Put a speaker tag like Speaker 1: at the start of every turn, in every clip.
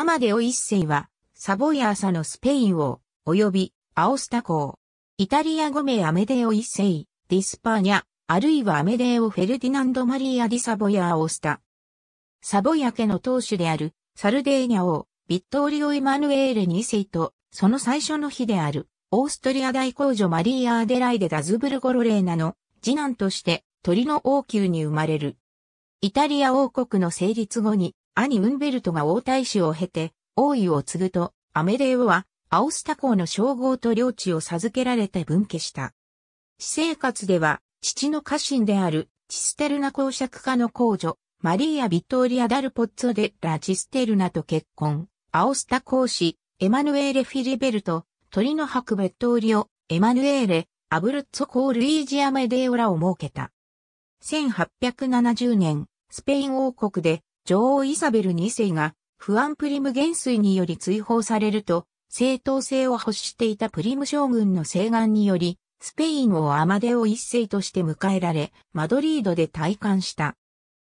Speaker 1: アマデオ一世は、サボイアーサのスペイン王、及び、アオスタ公。イタリア語名アメデオ一世、ディスパーニャ、あるいはアメデオ・フェルディナンド・マリア・ディ・サボヤ・アオスタ。サボヤ家の当主である、サルデーニャ王、ビットーリオ・エマヌエーレ二世と、その最初の日である、オーストリア大公女マリーア・アデライデ・ダズブルゴロレーナの、次男として、鳥の王宮に生まれる。イタリア王国の成立後に、兄ウンベルトが王太子を経て、王位を継ぐと、アメデオは、アオスタ公の称号と領地を授けられて分家した。私生活では、父の家臣である、チステルナ公爵家の公女、マリーア・ビットーリア・ダルポッツォ・デ・ラ・チステルナと結婚、アオスタ公使、エマヌエーレ・フィリベルト、鳥の白ベットーリオ、エマヌエーレ、アブルッツォ・コールイージ・アメデオラを設けた。1870年、スペイン王国で女王イサベル2世が、不安プリム元帥により追放されると、正当性を欲していたプリム将軍の請願により、スペインをアマデオ一世として迎えられ、マドリードで退官した。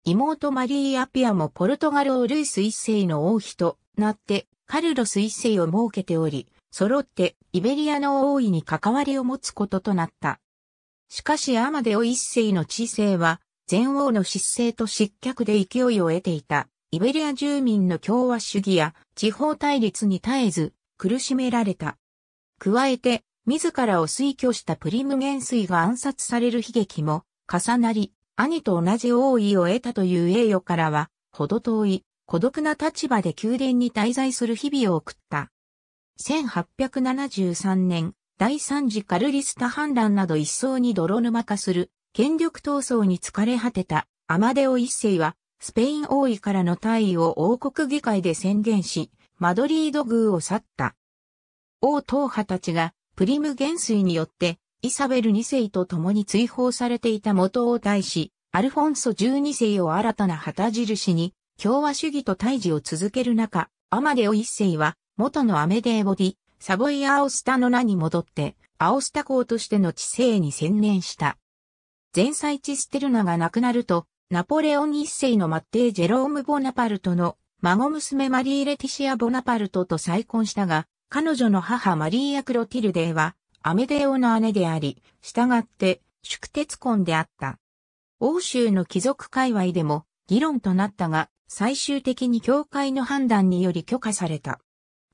Speaker 1: 妹マリー・アピアもポルトガルをルイス一世の王妃となって、カルロス一世を設けており、揃ってイベリアの王位に関わりを持つこととなった。しかしアマデオ一世の知性は、前王の失勢と失脚で勢いを得ていた、イベリア住民の共和主義や地方対立に絶えず苦しめられた。加えて、自らを推挙したプリム元帥が暗殺される悲劇も重なり、兄と同じ王位を得たという栄誉からは、ほど遠い、孤独な立場で宮殿に滞在する日々を送った。1873年、第三次カルリスタ反乱など一層に泥沼化する権力闘争に疲れ果てたアマデオ一世は、スペイン王位からの退位を王国議会で宣言し、マドリード宮を去った。王党派たちがプリム元帥によってイサベル二世と共に追放されていた元王大使、アルフォンソ十二世を新たな旗印に共和主義と退治を続ける中、アマデオ一世は元のアメデーボディ、サボイアオスタの名に戻って、アオスタ公としての知性に専念した。前妻チステルナが亡くなると、ナポレオン一世の末帝ジェローム・ボナパルトの孫娘マリー・レティシア・ボナパルトと再婚したが、彼女の母マリー・アクロティルデーは、アメデオの姉であり、従って、宿鉄婚であった。欧州の貴族界隈でも議論となったが、最終的に教会の判断により許可された。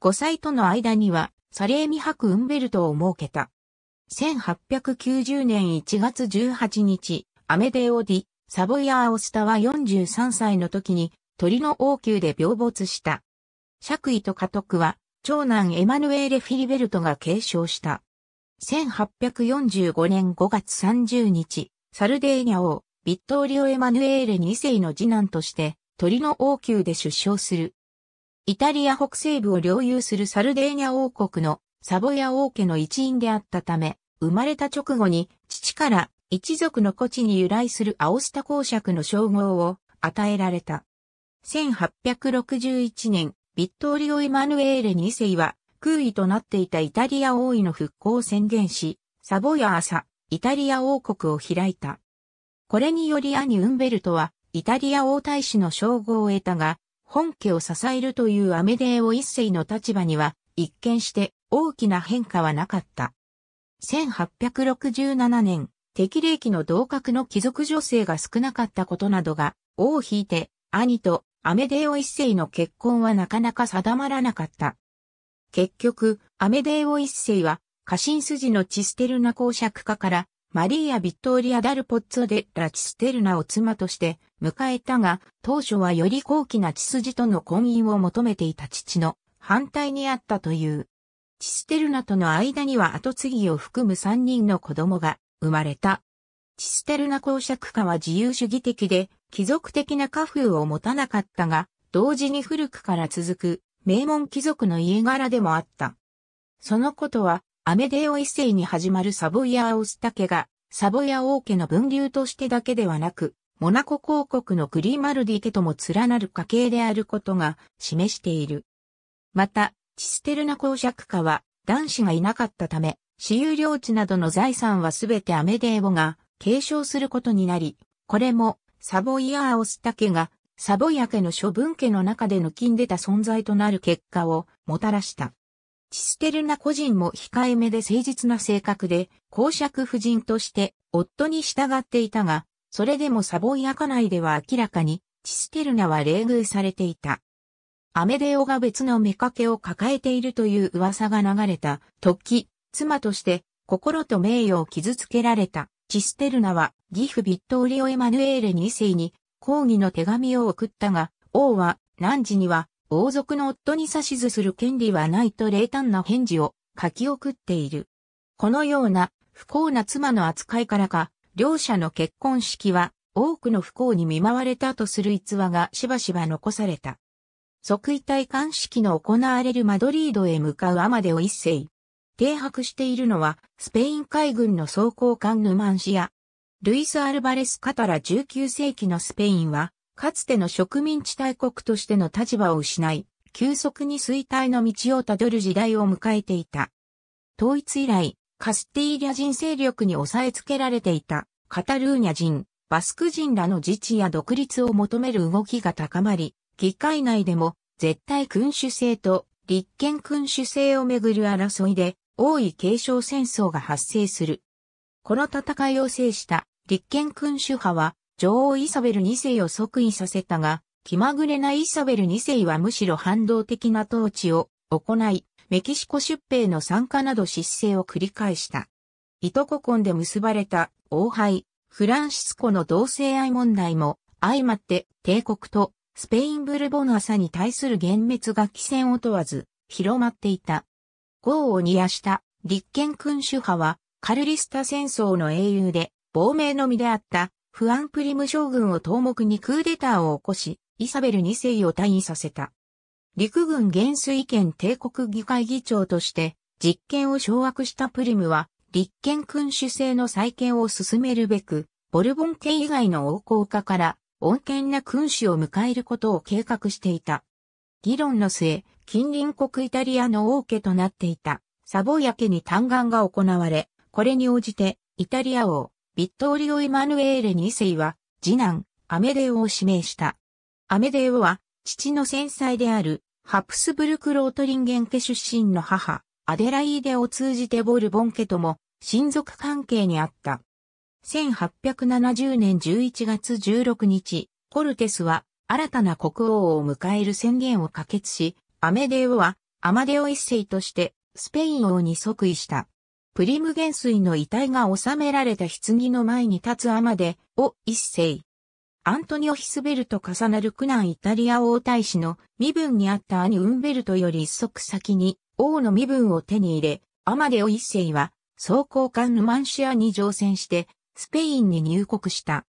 Speaker 1: 5歳との間には、サレーミク・ウンベルトを設けた。1890年1月18日、アメデオ・ディ・サボイアオスタは43歳の時に鳥の王宮で病没した。爵位と家督は長男エマヌエーレ・フィリベルトが継承した。1845年5月30日、サルデーニャ王、ビットーリオ・エマヌエーレ2世の次男として鳥の王宮で出生する。イタリア北西部を領有するサルデーニャ王国のサボヤ王家の一員であったため、生まれた直後に、父から一族の古地に由来するアオスタ公爵の称号を与えられた。1861年、ビットーリオ・イマヌエーレ2世は、空位となっていたイタリア王位の復興を宣言し、サボー朝、イタリア王国を開いた。これにより兄ウンベルトは、イタリア王太子の称号を得たが、本家を支えるというアメデーオ一世の立場には、一見して大きな変化はなかった。1867年、適齢期の同格の貴族女性が少なかったことなどが、王を引いて、兄とアメデオ一世の結婚はなかなか定まらなかった。結局、アメデオ一世は、家臣筋のチステルナ公爵家から、マリーア・ビットーリア・ダルポッツォ・デ・ラ・チステルナを妻として迎えたが、当初はより高貴な血筋との婚姻を求めていた父の反対にあったという。チステルナとの間には後継ぎを含む3人の子供が生まれた。チステルナ公爵家は自由主義的で、貴族的な家風を持たなかったが、同時に古くから続く名門貴族の家柄でもあった。そのことは、アメデオ一世に始まるサボイア・オスタ家が、サボイア王家の分流としてだけではなく、モナコ公国のグリーマルディ家とも連なる家系であることが示している。また、チステルナ公爵家は男子がいなかったため、私有領地などの財産はすべてアメデーボが継承することになり、これもサボイアーオスタ家がサボイア家の諸分家の中で抜きんでた存在となる結果をもたらした。チステルナ個人も控えめで誠実な性格で、公爵夫人として夫に従っていたが、それでもサボイア家内では明らかに、チステルナは冷遇されていた。アメデオが別の妾を抱えているという噂が流れた時、妻として心と名誉を傷つけられたチステルナはギフビットオリオ・エマヌエーレ2世に抗議の手紙を送ったが、王は何時には王族の夫に指図する権利はないと冷淡な返事を書き送っている。このような不幸な妻の扱いからか、両者の結婚式は多くの不幸に見舞われたとする逸話がしばしば残された。即位戴冠式の行われるマドリードへ向かうアマデオ一世。停泊しているのは、スペイン海軍の装甲艦ヌマンシア。ルイス・アルバレス・カタラ19世紀のスペインは、かつての植民地大国としての立場を失い、急速に衰退の道をたどる時代を迎えていた。統一以来、カスティーリャ人勢力に抑えつけられていた、カタルーニャ人、バスク人らの自治や独立を求める動きが高まり、議会内でも絶対君主制と立憲君主制をめぐる争いで王位継承戦争が発生する。この戦いを制した立憲君主派は女王イサベル2世を即位させたが、気まぐれなイサベル2世はむしろ反動的な統治を行い、メキシコ出兵の参加など失政を繰り返した。いとこ婚で結ばれた王輩、フランシスコの同性愛問題も相まって帝国とスペインブルボナサに対する幻滅が奇戦を問わず、広まっていた。豪を煮やした立憲君主派は、カルリスタ戦争の英雄で、亡命の身であったフアンプリム将軍を頭目にクーデターを起こし、イサベル2世を退位させた。陸軍元帥権帝国議会議長として、実権を掌握したプリムは、立憲君主制の再建を進めるべく、ボルボン家以外の王侯家から穏健な君主を迎えることを計画していた。議論の末、近隣国イタリアの王家となっていた、サボヤ家に嘆願が行われ、これに応じて、イタリア王、ビットオリオ・イマヌエーレ2世は、次男、アメデオを指名した。アメデオは、父の戦災である、ハプスブルク・ロートリンゲン家出身の母、アデライーデを通じてボルボン家とも、親族関係にあった。1870年11月16日、コルテスは新たな国王を迎える宣言を可決し、アメデオはアマデオ一世としてスペイン王に即位した。プリム元帥の遺体が収められた棺の前に立つアマデオ一世。アントニオ・ヒスベルト重なる苦難イタリア王大使の身分にあった兄ウンベルトより一足先に王の身分を手に入れ、アマデオ一世は総高官ヌマンシアに乗船してスペインに入国した。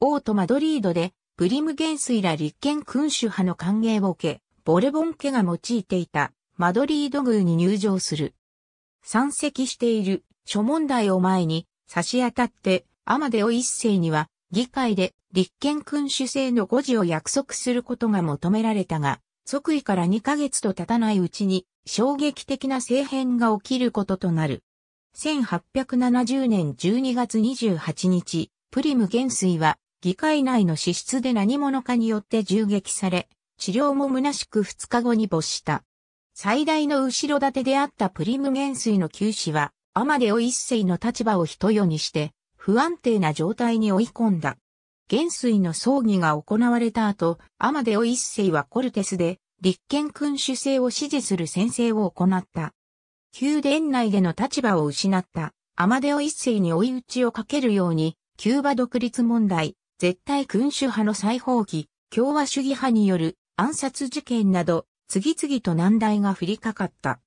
Speaker 1: 王都マドリードで、プリム元帥ら立憲君主派の歓迎を受け、ボレボン家が用いていたマドリード宮に入場する。山積している諸問題を前に差し当たってアマデオ一世には議会で立憲君主制の誤字を約束することが求められたが、即位から2ヶ月と経たないうちに衝撃的な政変が起きることとなる。1870年12月28日、プリム元帥は議会内の資質で何者かによって銃撃され、治療も虚しく2日後に没した。最大の後ろ盾であったプリム元帥の旧死は、アマデオ一世の立場を人世にして、不安定な状態に追い込んだ。元帥の葬儀が行われた後、アマデオ一世はコルテスで、立憲君主制を支持する宣誓を行った。宮殿内での立場を失ったアマデオ一世に追い打ちをかけるように、キューバ独立問題、絶対君主派の再放棄、共和主義派による暗殺事件など、次々と難題が降りかかった。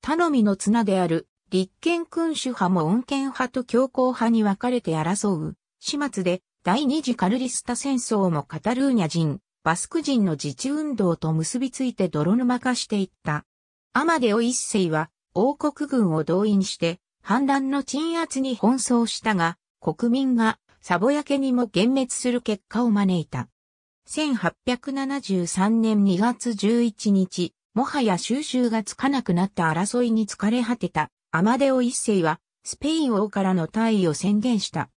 Speaker 1: 頼みの綱である立憲君主派も穏健派と強硬派に分かれて争う。始末で第二次カルリスタ戦争もカタルーニャ人、バスク人の自治運動と結びついて泥沼化していった。アマデオ一世は王国軍を動員して、反乱の鎮圧に奔走したが、国民がサボヤケにも幻滅する結果を招いた。1873年2月11日、もはや収拾がつかなくなった争いに疲れ果てたアマデオ一世は、スペイン王からの退位を宣言した。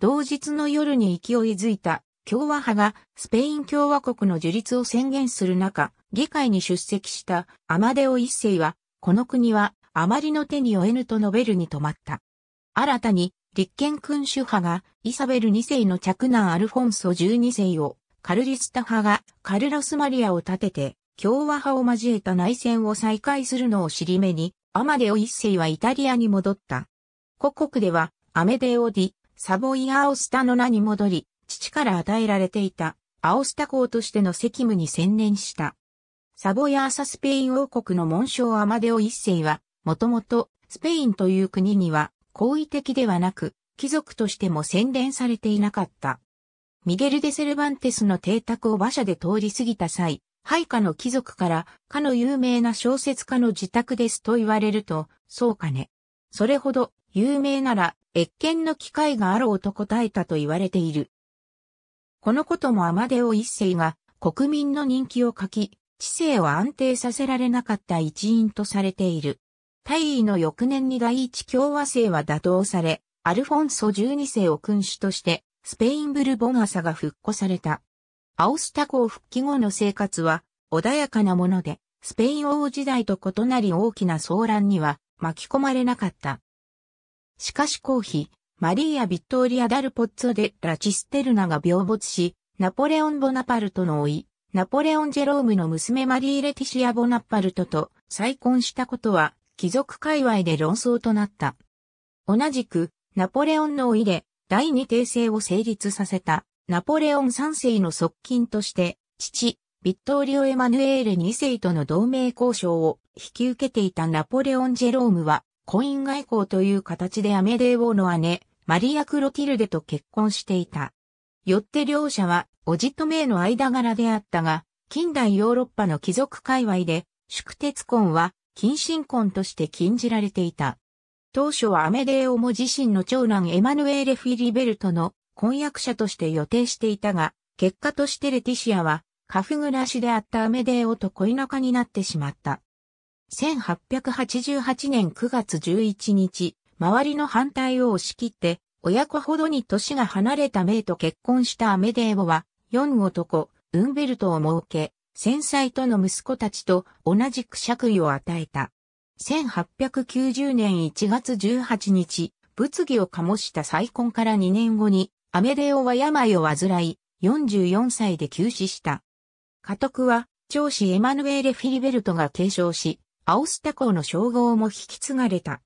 Speaker 1: 同日の夜に勢いづいた共和派がスペイン共和国の樹立を宣言する中、議会に出席したアマデオ一世はこの国はあまりの手に負えぬと述べるに止まった。新たに、立憲君主派がイサベル2世の着難アルフォンソ12世を、カルリスタ派がカルラスマリアを立てて、共和派を交えた内戦を再開するのを尻目に、アマデオ1世はイタリアに戻った。故国では、アメデオディ、サボイアオスタの名に戻り、父から与えられていた、アオスタ公としての責務に専念した。サボヤーサスペイン王国の紋章アマデオ一世は、もともとスペインという国には好意的ではなく、貴族としても洗練されていなかった。ミゲル・デ・セルバンテスの邸宅を馬車で通り過ぎた際、配下の貴族から、かの有名な小説家の自宅ですと言われると、そうかね。それほど有名なら、越見の機会があろうと答えたと言われている。このこともアマデオ一世が国民の人気を書き、知性を安定させられなかった一因とされている。大尉の翌年に第一共和制は打倒され、アルフォンソ12世を君主として、スペインブルボガサが復古された。アオスタ公復帰後の生活は、穏やかなもので、スペイン王時代と異なり大きな騒乱には巻き込まれなかった。しかし公妃、マリーア・ビットーリア・ダルポッツォ・でラ・チステルナが病没し、ナポレオン・ボナパルトの老い、ナポレオン・ジェロームの娘マリー・レティシア・ボナッパルトと再婚したことは、貴族界隈で論争となった。同じく、ナポレオンの老いで、第二帝政を成立させた、ナポレオン三世の側近として、父、ビットーリオ・エマヌエーレ二世との同盟交渉を引き受けていたナポレオン・ジェロームは、婚姻外交という形でアメデー王の姉、マリア・クロティルデと結婚していた。よって両者は、おじとめの間柄であったが、近代ヨーロッパの貴族界隈で、宿鉄婚は、近親婚として禁じられていた。当初はアメデーオも自身の長男エマヌエーレ・フィリベルトの婚約者として予定していたが、結果としてレティシアは、カフ暮らしであったアメデーオと恋仲になってしまった。1888年9月11日、周りの反対を押し切って、親子ほどに年が離れたメイと結婚したアメデーオは、4男、ウンベルトを設け、戦災との息子たちと同じく爵位を与えた。1890年1月18日、物議を醸した再婚から2年後に、アメデオは病を患い、44歳で急死した。家督は、長子エマヌエーレ・フィリベルトが継承し、アオスタ公の称号も引き継がれた。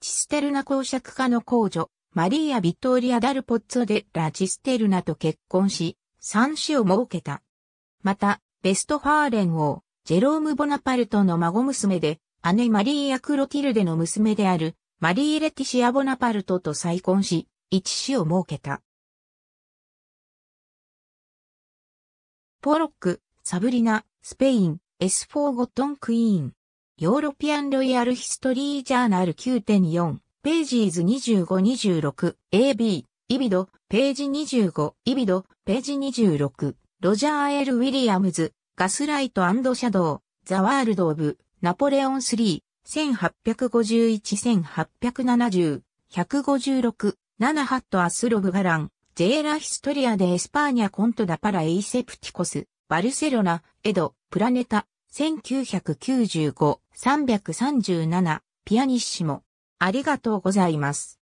Speaker 1: チステルナ公爵家の公女、マリーア・ビトーリア・ダルポッツォ・デ・ラ・チステルナと結婚し、三子を設けた。また、ベストファーレン王、ジェローム・ボナパルトの孫娘で、姉マリーア・クロティルデの娘である、マリー・レティシア・ボナパルトと再婚し、一子を設けた。ポロック、サブリナ、スペイン、エスフォーゴットン・クイーン。ヨーロピアン・ロイヤル・ヒストリー・ジャーナル9.4ページーズ2526、AB、イビド、ページ25、イビド、ページ26、ロジャー・エル・ウィリアムズ、ガスライトシャドウ、ザ・ワールド・オブ、ナポレオン3、1851-1870、156、ナハット・アスロブ・ガラン、ジェーラ・ヒストリア・デ・エスパーニャ・コント・ダ・パラ・エイセプティコス、バルセロナ、エド、プラネタ、1995、337、ピアニッシモ、ありがとうございます。